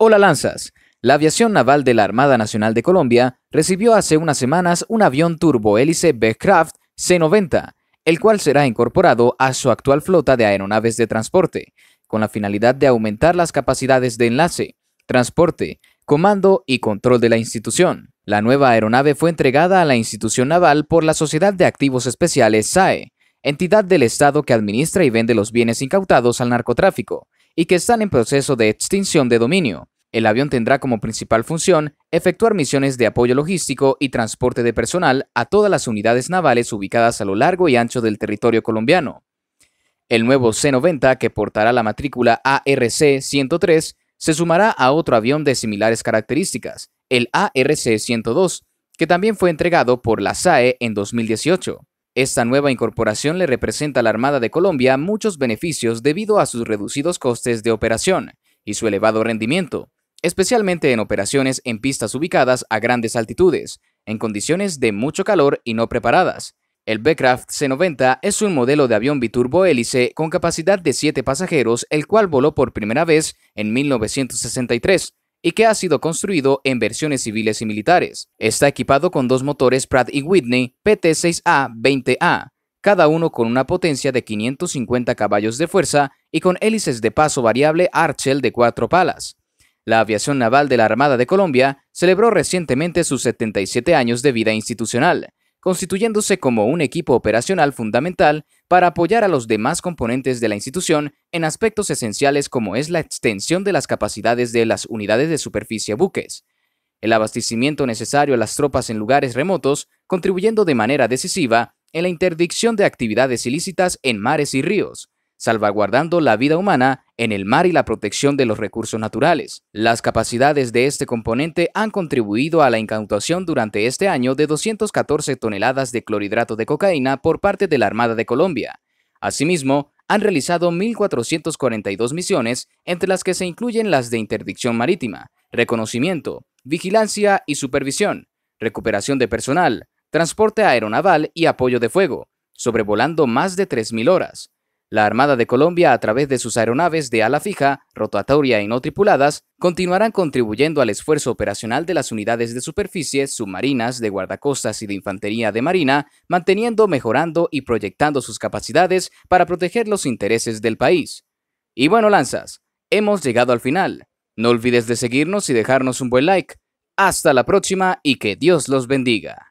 Hola Lanzas. La aviación naval de la Armada Nacional de Colombia recibió hace unas semanas un avión turbohélice craft C-90, el cual será incorporado a su actual flota de aeronaves de transporte, con la finalidad de aumentar las capacidades de enlace, transporte, comando y control de la institución. La nueva aeronave fue entregada a la institución naval por la Sociedad de Activos Especiales SAE, entidad del Estado que administra y vende los bienes incautados al narcotráfico y que están en proceso de extinción de dominio. El avión tendrá como principal función efectuar misiones de apoyo logístico y transporte de personal a todas las unidades navales ubicadas a lo largo y ancho del territorio colombiano. El nuevo C-90, que portará la matrícula ARC-103, se sumará a otro avión de similares características, el ARC-102, que también fue entregado por la SAE en 2018. Esta nueva incorporación le representa a la Armada de Colombia muchos beneficios debido a sus reducidos costes de operación y su elevado rendimiento, especialmente en operaciones en pistas ubicadas a grandes altitudes, en condiciones de mucho calor y no preparadas. El Becraft C-90 es un modelo de avión biturbo hélice con capacidad de 7 pasajeros, el cual voló por primera vez en 1963 y que ha sido construido en versiones civiles y militares. Está equipado con dos motores Pratt y Whitney PT6A-20A, cada uno con una potencia de 550 caballos de fuerza y con hélices de paso variable Archel de cuatro palas. La aviación naval de la Armada de Colombia celebró recientemente sus 77 años de vida institucional constituyéndose como un equipo operacional fundamental para apoyar a los demás componentes de la institución en aspectos esenciales como es la extensión de las capacidades de las unidades de superficie buques, el abastecimiento necesario a las tropas en lugares remotos, contribuyendo de manera decisiva en la interdicción de actividades ilícitas en mares y ríos, salvaguardando la vida humana en el mar y la protección de los recursos naturales. Las capacidades de este componente han contribuido a la incautación durante este año de 214 toneladas de clorhidrato de cocaína por parte de la Armada de Colombia. Asimismo, han realizado 1.442 misiones, entre las que se incluyen las de interdicción marítima, reconocimiento, vigilancia y supervisión, recuperación de personal, transporte aeronaval y apoyo de fuego, sobrevolando más de 3.000 horas. La Armada de Colombia, a través de sus aeronaves de ala fija, rotatoria y no tripuladas, continuarán contribuyendo al esfuerzo operacional de las unidades de superficie, submarinas, de guardacostas y de infantería de marina, manteniendo, mejorando y proyectando sus capacidades para proteger los intereses del país. Y bueno, lanzas, hemos llegado al final. No olvides de seguirnos y dejarnos un buen like. Hasta la próxima y que Dios los bendiga.